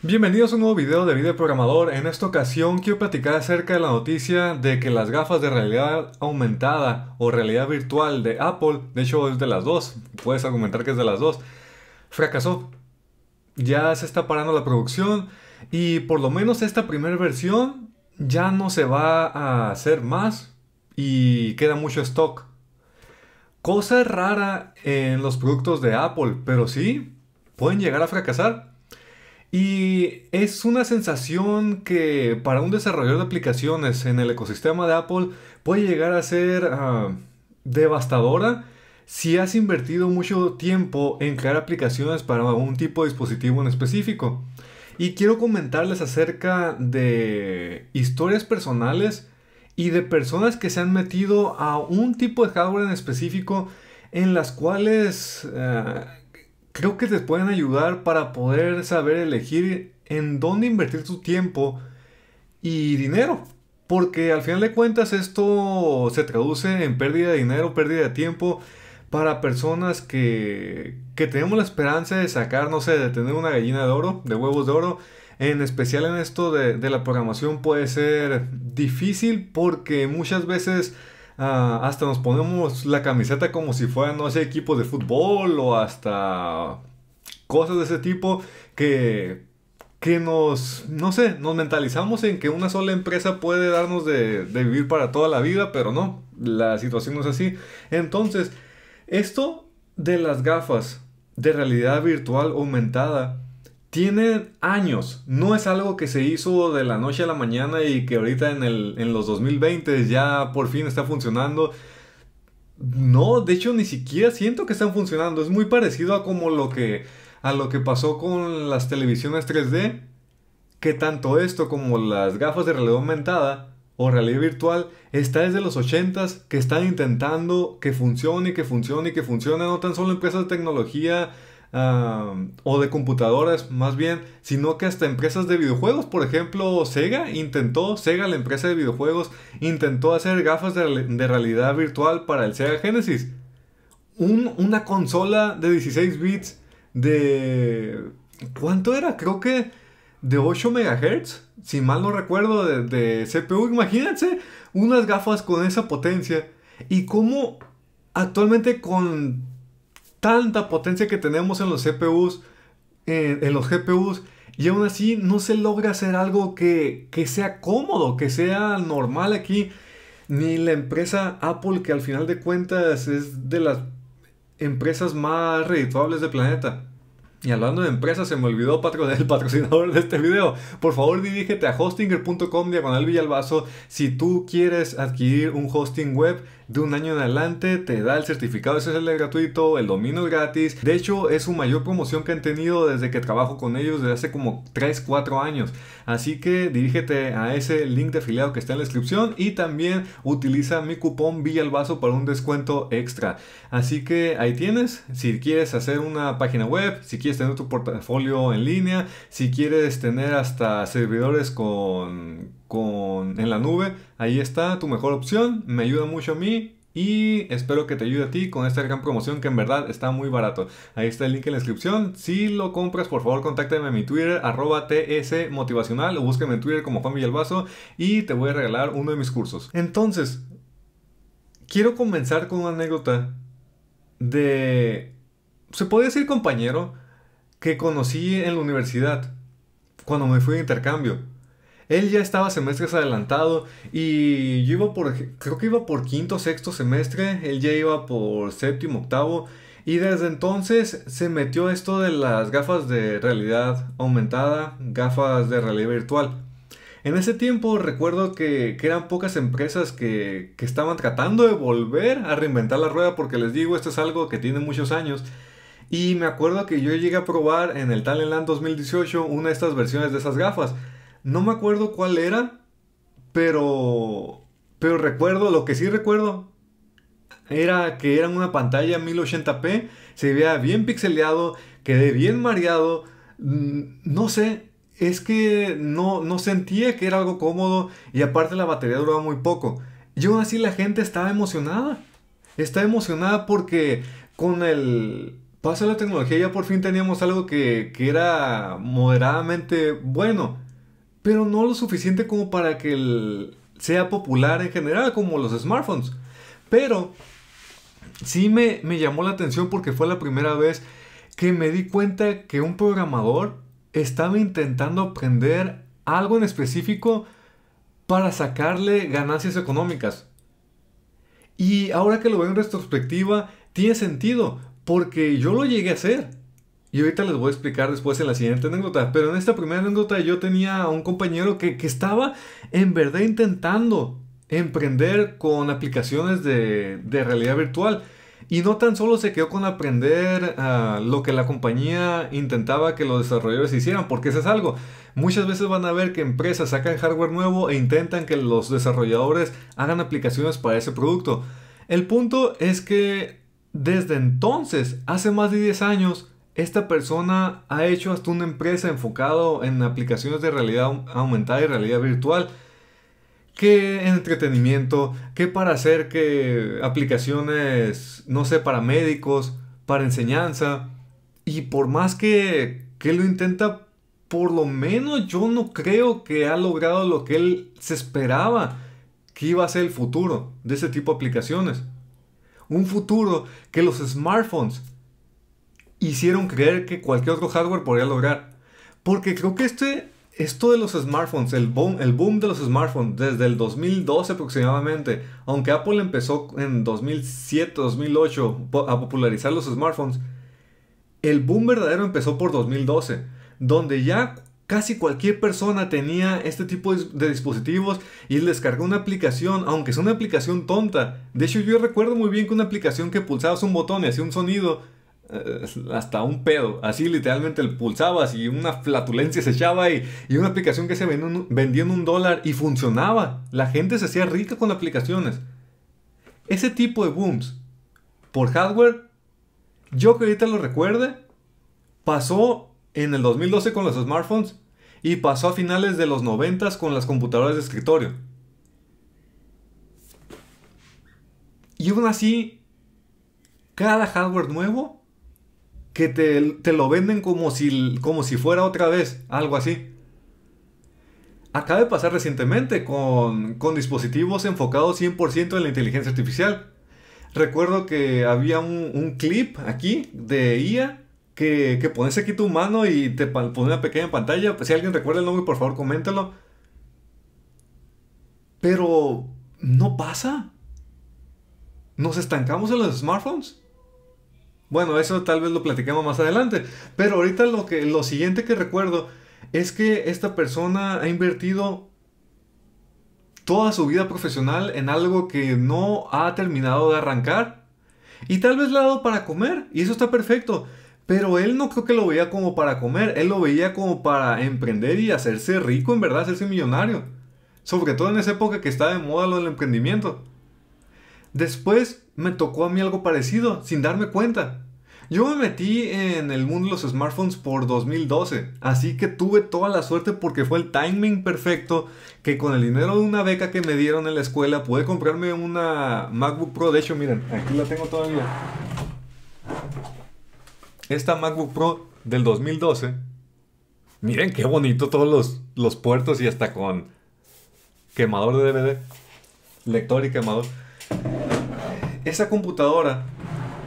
Bienvenidos a un nuevo video de Video Programador. En esta ocasión quiero platicar acerca de la noticia de que las gafas de realidad aumentada o realidad virtual de Apple, de hecho es de las dos, puedes argumentar que es de las dos, fracasó. Ya se está parando la producción y por lo menos esta primera versión ya no se va a hacer más y queda mucho stock. Cosa rara en los productos de Apple, pero sí, pueden llegar a fracasar. Y es una sensación que para un desarrollador de aplicaciones en el ecosistema de Apple puede llegar a ser ah, devastadora si has invertido mucho tiempo en crear aplicaciones para un tipo de dispositivo en específico. Y quiero comentarles acerca de historias personales y de personas que se han metido a un tipo de hardware en específico en las cuales ah, creo que te pueden ayudar para poder saber elegir en dónde invertir tu tiempo y dinero. Porque al final de cuentas esto se traduce en pérdida de dinero, pérdida de tiempo para personas que, que tenemos la esperanza de sacar, no sé, de tener una gallina de oro, de huevos de oro. En especial en esto de, de la programación puede ser difícil porque muchas veces Ah, hasta nos ponemos la camiseta como si fuera, no sé, equipo de fútbol o hasta cosas de ese tipo que, nos, no sé, nos mentalizamos en que una sola empresa puede darnos de, de vivir para toda la vida, pero no, la situación no es así. Entonces, esto de las gafas de realidad virtual aumentada, tienen años, no es algo que se hizo de la noche a la mañana y que ahorita en, el, en los 2020 ya por fin está funcionando. No, de hecho ni siquiera siento que están funcionando, es muy parecido a como lo que a lo que pasó con las televisiones 3D, que tanto esto como las gafas de realidad aumentada o realidad virtual está desde los 80s que están intentando que funcione, que funcione, y que funcione, no tan solo empresas de tecnología o de computadoras más bien, sino que hasta empresas de videojuegos, por ejemplo, Sega intentó, Sega la empresa de videojuegos, intentó hacer gafas de, realidad virtual para el Sega Genesis. una consola de 16 bits de... ¿Cuánto era? Creo que de 8 MHz, si mal no recuerdo, de, CPU. Imagínense unas gafas con esa potencia. Y cómo actualmente con tanta potencia que tenemos en los CPUs, eh, en, los GPUs, y aún así no se logra hacer algo que, sea cómodo, que sea normal aquí. Ni la empresa Apple, que al final de cuentas es de las empresas más redituables del planeta. Y hablando de empresas, se me olvidó el patrocinador de este video. Por favor, dirígete a hostinger.com diagonal Villalbazo si tú quieres adquirir un hosting web de un año en adelante, te da el certificado el gratuito, el dominio gratis. De hecho, es su mayor promoción que han tenido desde que trabajo con ellos desde hace como 3, 4 años. Así que dirígete a ese link de afiliado que está en la descripción y también utiliza mi cupón Vaso para un descuento extra. Así que ahí tienes, si quieres hacer una página web, si quieres tener tu portafolio en línea, si quieres tener hasta servidores con en la nube. Ahí está tu mejor opción, me ayuda mucho a mí y espero que te ayude a ti con esta gran promoción que en verdad está muy barato. Ahí está el link en la descripción. Si lo compras, por favor, contáctame en mi Twitter, arroba tsmotivacional o búsqueme en Twitter como Juan Vaso y te voy a regalar uno de mis cursos. Entonces, quiero comenzar con una anécdota de... Se puede decir compañero que conocí en la universidad cuando me fui de intercambio. Él ya estaba semestres adelantado y yo iba por, creo que iba por quinto, sexto semestre, él ya iba por séptimo, octavo. Y desde entonces se metió esto de las gafas de realidad aumentada, gafas de realidad virtual. En ese tiempo recuerdo que, eran pocas empresas que, que, estaban tratando de volver a reinventar la rueda porque les digo, esto es algo que tiene muchos años. Y me acuerdo que yo llegué a probar en el Land 2018 una de estas versiones de esas gafas. No me acuerdo cuál era, pero. Pero recuerdo, lo que sí recuerdo era que era una pantalla 1080p, se veía bien pixeleado, quedé bien mareado, mm, no sé, es que no, no sentía que era algo cómodo y aparte la batería duraba muy poco. yo así la gente estaba emocionada, está emocionada porque con el paso de la tecnología ya por fin teníamos algo que, que era moderadamente bueno pero no lo suficiente como para que sea popular en general, como los smartphones. Pero sí me, me llamó la atención porque fue la primera vez que me di cuenta que un programador estaba intentando aprender algo en específico para sacarle ganancias económicas. Y ahora que lo veo en retrospectiva, tiene sentido, porque yo lo llegué a hacer. Y ahorita les voy a explicar después en la siguiente anécdota. Pero en esta primera anécdota yo tenía un compañero que, estaba en verdad intentando emprender con aplicaciones de, realidad virtual. Y no tan solo se quedó con aprender ah, lo que la compañía intentaba que los desarrolladores hicieran, porque eso es algo. Muchas veces van a ver que empresas sacan hardware nuevo e intentan que los desarrolladores hagan aplicaciones para ese producto. El punto es que desde entonces, hace más de 10 años, esta persona ha hecho hasta una empresa enfocado en aplicaciones de realidad aumentada y realidad virtual. Que entretenimiento, que para hacer que aplicaciones, no sé, para médicos, para enseñanza. Y por más que, que lo intenta, por lo menos yo no creo que ha logrado lo que él se esperaba que iba a ser el futuro de ese tipo de aplicaciones. Un futuro que los smartphones hicieron creer que cualquier otro hardware podría lograr. Porque creo que este, esto de los smartphones, el boom, el boom de los smartphones desde el 2012 aproximadamente, aunque Apple empezó en 2007, 2008 a popularizar los smartphones, el boom verdadero empezó por 2012, donde ya casi cualquier persona tenía este tipo de dispositivos y descargó una aplicación, aunque es una aplicación tonta. De hecho, yo recuerdo muy bien que una aplicación que pulsabas un botón y hacía un sonido eh, hasta un pedo. Así literalmente el pulsabas y una flatulencia se echaba y, y una aplicación que se vendía, en un dólar y funcionaba. La gente se hacía rica con aplicaciones. Ese tipo de booms por hardware, yo que ahorita lo recuerde, pasó en el 2012 con los smartphones y pasó a finales de los 90 con las computadoras de escritorio. Y aún así, cada hardware nuevo que te, lo venden como si, como si fuera otra vez, algo así. Acaba de pasar recientemente con, dispositivos enfocados 100% en la inteligencia artificial. Recuerdo que había un, clip aquí de IA que, pones aquí tu mano y te pone una pequeña pantalla. Si alguien recuerda el nombre, por favor, coméntalo. Pero no pasa. Nos estancamos en los smartphones. Bueno, eso tal vez lo platicamos más adelante. Pero ahorita lo, que, lo siguiente que recuerdo es que esta persona ha invertido toda su vida profesional en algo que no ha terminado de arrancar. Y tal vez le ha dado para comer. Y eso está perfecto. Pero él no creo que lo veía como para comer. Él lo veía como para emprender y hacerse rico, en verdad, hacerse millonario. Sobre todo en esa época que estaba de moda lo del emprendimiento. Después me tocó a mí algo parecido, sin darme cuenta. Yo me metí en el mundo de los smartphones por 2012, así que tuve toda la suerte porque fue el timing perfecto que con el dinero de una beca que me dieron en la escuela pude comprarme una MacBook Pro. De hecho, miren, aquí la tengo todavía. Esta MacBook Pro del 2012. Miren qué bonito todos los, puertos y hasta con quemador de DVD. Lector y quemador esa computadora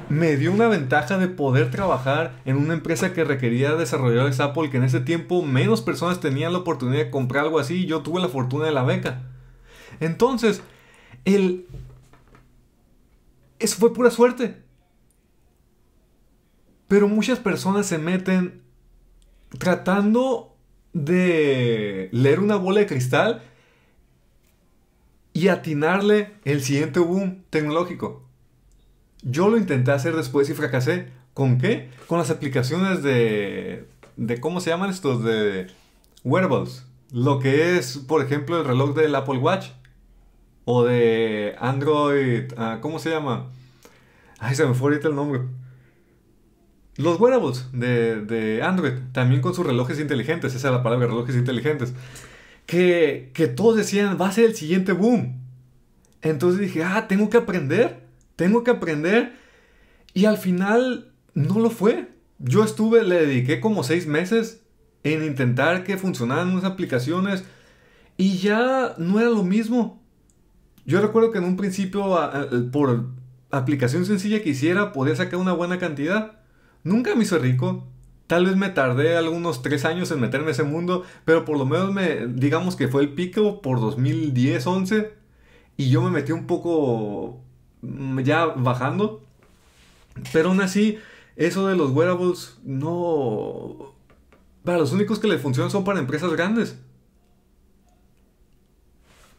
me dio una ventaja de poder trabajar en una empresa que requería desarrolladores Apple, que en ese tiempo menos personas tenían la oportunidad de comprar algo así y yo tuve la fortuna de la beca. Entonces, el... Eso fue pura suerte. Pero muchas personas se meten tratando de leer una bola de cristal y atinarle el siguiente boom tecnológico. Yo lo intenté hacer después y fracasé. ¿Con qué? Con las aplicaciones de... ¿Cómo se llaman estos? De wearables. Lo que es, por ejemplo, el reloj del Apple Watch. O de Android... Ah, ¿Cómo se llama? Ay, se me fue ahorita el nombre. Los wearables de, Android. También con sus relojes inteligentes. Esa es la palabra, relojes inteligentes. Que, que todos decían, va a ser el siguiente boom. Entonces dije, ah, tengo que aprender tengo que aprender. Y al final no lo fue. Yo estuve, le dediqué como seis meses en intentar que funcionaran unas aplicaciones y ya no era lo mismo. Yo recuerdo que en un principio, por aplicación sencilla que hiciera, podía sacar una buena cantidad. Nunca me hizo rico. Tal vez me tardé algunos tres años en meterme en ese mundo, pero por lo menos me, digamos que fue el pico por 2010-11 y yo me metí un poco ya bajando. Pero aún así, eso de los wearables no... Para los únicos que le funcionan son para empresas grandes.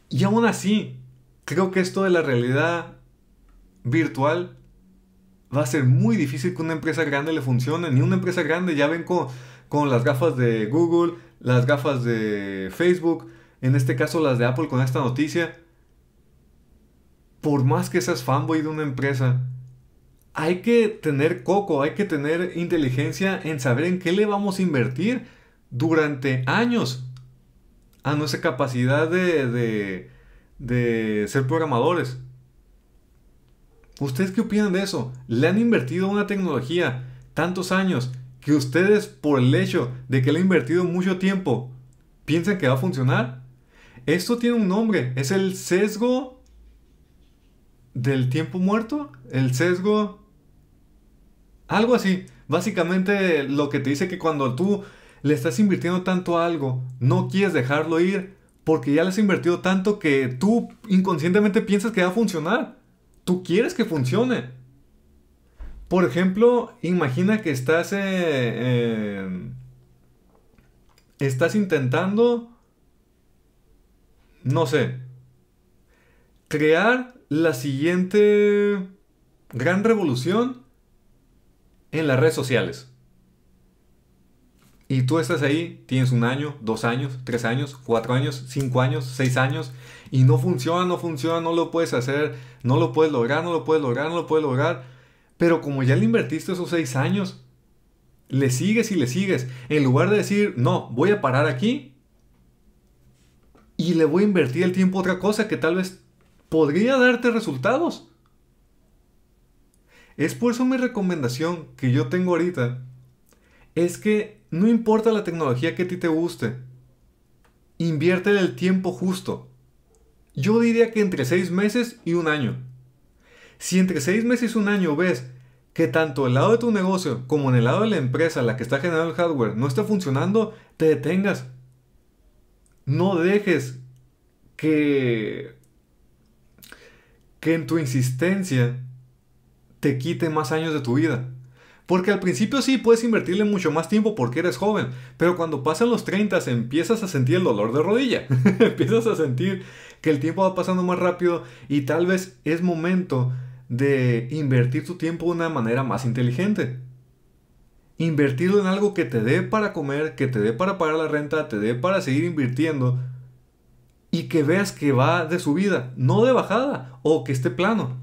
Y aún así, creo que esto de la realidad virtual va a ser muy difícil que una empresa grande le funcione. Ni una empresa grande, ya ven con, con las gafas de Google, las gafas de Facebook, en este caso las de Apple con esta noticia por más que seas fanboy de una empresa, hay que tener coco, hay que tener inteligencia en saber en qué le vamos a invertir durante años a nuestra capacidad de, ser programadores. ¿Ustedes qué opinan de eso? Le han invertido una tecnología tantos años que ustedes por el hecho de que le han invertido mucho tiempo piensan que va a funcionar. Esto tiene un nombre, es el sesgo del tiempo muerto, el sesgo, algo así. Básicamente lo que te dice que cuando tú le estás invirtiendo tanto a algo, no quieres dejarlo ir porque ya le has invertido tanto que tú inconscientemente piensas que va a funcionar. Tú quieres que funcione. Por ejemplo, imagina que estás eh, eh, estás intentando no sé crear la siguiente gran revolución en las redes sociales. Y tú estás ahí, tienes un año, dos años, tres años, cuatro años, cinco años, seis años, y no funciona, no funciona, no lo puedes hacer, no lo puedes lograr, no lo puedes lograr, no lo puedes lograr. Pero como ya le invertiste esos seis años, le sigues y le sigues. En lugar de decir, no, voy a parar aquí y le voy a invertir el tiempo a otra cosa que tal vez podría darte resultados. Es por eso mi recomendación que yo tengo ahorita, es que no importa la tecnología que a ti te guste, invierte el tiempo justo. Yo diría que entre seis meses y un año. Si entre seis meses y un año ves que tanto el lado de tu negocio como en el lado de la empresa, la que está generando el hardware, no está funcionando, te detengas. No dejes que que en tu insistencia te quite más años de tu vida. Porque al principio sí puedes invertirle mucho más tiempo porque eres joven, pero cuando pasan los 30 empiezas a sentir el dolor de rodilla, empiezas a sentir que el tiempo va pasando más rápido y tal vez es momento de invertir tu tiempo de una manera más inteligente. Invertirlo en algo que te dé para comer, que te dé para pagar la renta, te dé para seguir invirtiendo y que veas que va de subida, no de bajada, o que esté plano.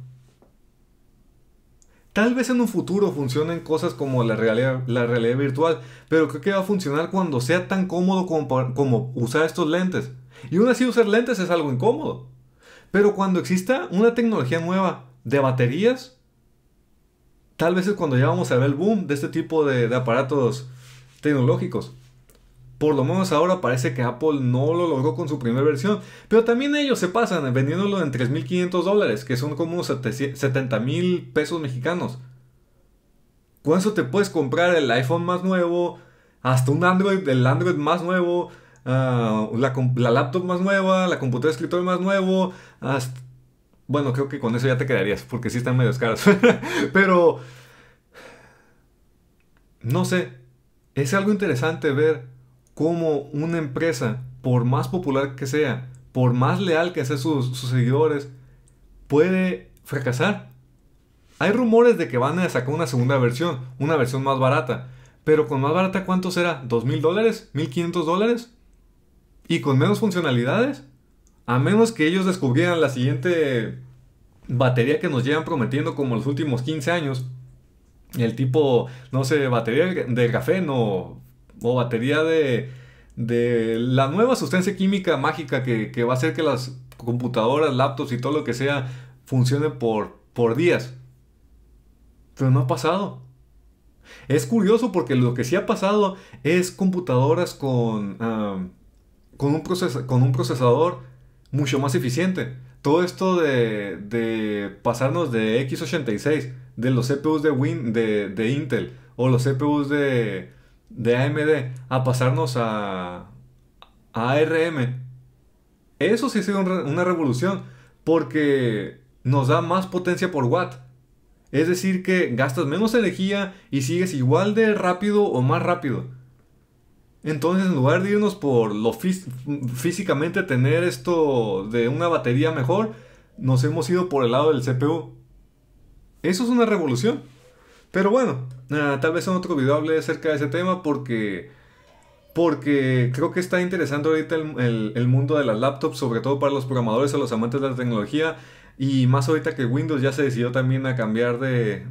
Tal vez en un futuro funcionen cosas como la realidad, virtual, pero creo que va a funcionar cuando sea tan cómodo como, usar estos lentes. Y aún así usar lentes es algo incómodo. Pero cuando exista una tecnología nueva de baterías, tal vez es cuando ya vamos a ver el boom de este tipo de aparatos tecnológicos. Por lo menos ahora parece que Apple no lo logró con su primera versión, pero también ellos se pasan vendiéndolo en 3.500 dólares, que son como 70 mil pesos mexicanos. ¿Cuánto te puedes comprar el iPhone más nuevo, hasta un Android, el Android más nuevo, ah, la, laptop más nueva, la computadora de escritorio más nuevo, Bueno, creo que con eso ya te quedarías, porque sí están medio caros pero... No sé, es algo interesante ver cómo una empresa, por más popular que sea, por más leal que sea sus, sus seguidores, puede fracasar. Hay rumores de que van a sacar una segunda versión, una versión más barata. Pero con más barata, ¿cuánto será? ¿Dos mil dólares? ¿Mil dólares? ¿Y con menos funcionalidades? A menos que ellos descubrieran la siguiente batería que nos llevan prometiendo como los últimos 15 años. El tipo, no sé, batería de café, no o batería de, de la nueva sustancia química mágica que, va a hacer que las computadoras, laptops y todo lo que sea funcione por, por días. Pero no ha pasado. Es curioso porque lo que sí ha pasado es computadoras con, con, un, con un procesador mucho más eficiente. Todo esto de, de pasarnos de x86, de los CPUs de, Win de, de Intel o los CPUs de, de AMD a pasarnos a, ARM, eso sí ha sido una revolución, porque nos da más potencia por watt. Es decir, que gastas menos energía y sigues igual de rápido o más rápido. Entonces, en lugar de irnos por lo físicamente tener esto de una batería mejor, nos hemos ido por el lado del CPU. Eso es una revolución. Pero bueno, ah, tal vez en otro video hable acerca de ese tema porque, porque creo que está interesante ahorita el, mundo de las laptops, sobre todo para los programadores o los amantes de la tecnología. Y más ahorita que Windows ya se decidió también a cambiar de,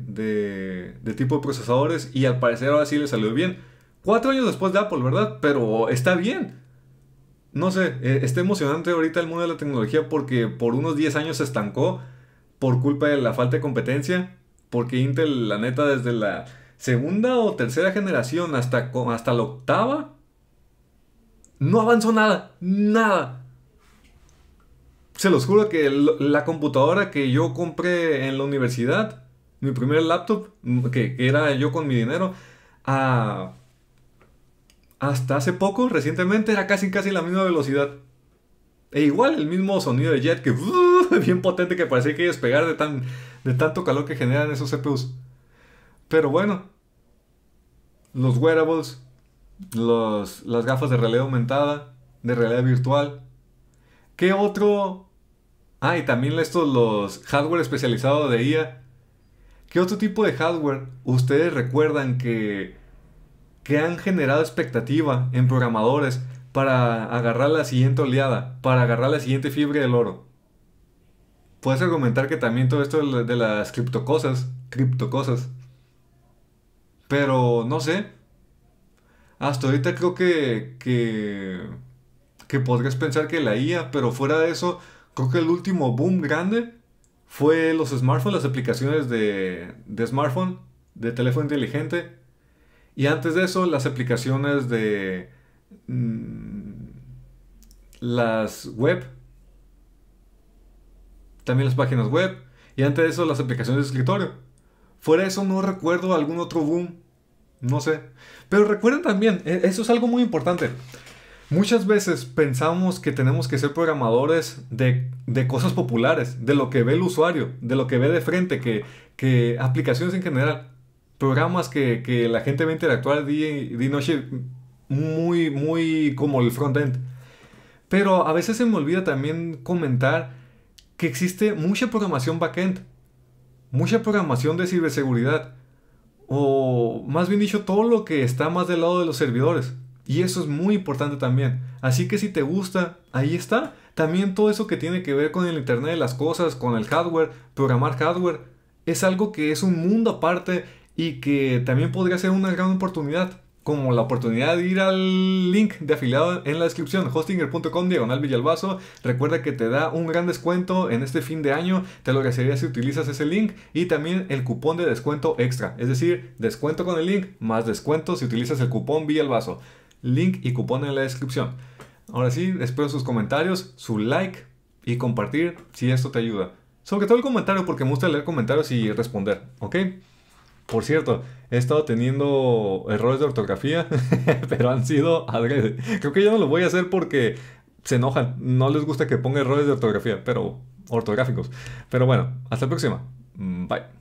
tipo de procesadores y al parecer ahora sí le salió bien. Cuatro años después de Apple, ¿verdad? Pero está bien. No sé, eh, está emocionante ahorita el mundo de la tecnología porque por unos 10 años se estancó por culpa de la falta de competencia porque Intel, la neta, desde la segunda o tercera generación hasta, hasta la octava, no avanzó nada, nada. Se los juro que la computadora que yo compré en la universidad, mi primer laptop, mm, que, era yo con mi dinero, hasta hace poco, recientemente, era casi casi la misma velocidad. E igual el mismo sonido de jet que... bien potente que parecía que iba a despegar de, tan, de tanto calor que generan esos CPUs. Pero bueno, los wearables, las gafas de realidad aumentada, de realidad virtual. ¿Qué otro? Ah, y también estos, los hardware especializado de IA. ¿Qué otro tipo de hardware ustedes recuerdan que, que han generado expectativa en programadores para agarrar la siguiente oleada, para agarrar la siguiente fibra del oro? puedes argumentar que también todo esto de las cripto cosas Cripto cosas Pero no sé. Hasta ahorita creo que, que, podrías pensar que la IA, pero fuera de eso, creo que el último boom grande fue los smartphones, las aplicaciones de, de smartphone, de teléfono inteligente. Y antes de eso, las aplicaciones de... Mm, las web también las páginas web y antes de eso las aplicaciones de escritorio. Fuera de eso no recuerdo algún otro boom, no sé. Pero recuerden también, e, eso es algo muy importante. Muchas veces pensamos que tenemos que ser programadores de, de, cosas populares, de lo que ve el usuario, de lo que ve de frente, que, que aplicaciones en general, programas que, que, la gente ve interactuar día y noche muy, muy como el front end Pero a veces se me olvida también comentar que existe mucha programación backend, mucha programación de ciberseguridad, o más bien dicho, todo lo que está más del lado de los servidores. Y eso es muy importante también. Así que si te gusta, ahí está. También todo eso que tiene que ver con el Internet de las Cosas, con el hardware, programar hardware, es algo que es un mundo aparte y que también podría ser una gran oportunidad como la oportunidad de ir al link de afiliado en la descripción, hostinger.com diagonal Villalbazo. Recuerda que te da un gran descuento en este fin de año. Te lo agradecería si utilizas ese link y también el cupón de descuento extra. Es decir, descuento con el link más descuento si utilizas el cupón Villalbazo. Link y cupón en la descripción. Ahora sí, espero sus comentarios, su like y compartir si esto te ayuda. Sobre todo el comentario porque me gusta leer comentarios y responder, ¿ok? Por cierto, he estado teniendo errores de ortografía, pero han sido Creo que yo no lo voy a hacer porque se enojan, no les gusta que ponga errores de ortografía, pero ortográficos. Pero bueno, hasta la próxima. Mm, bye.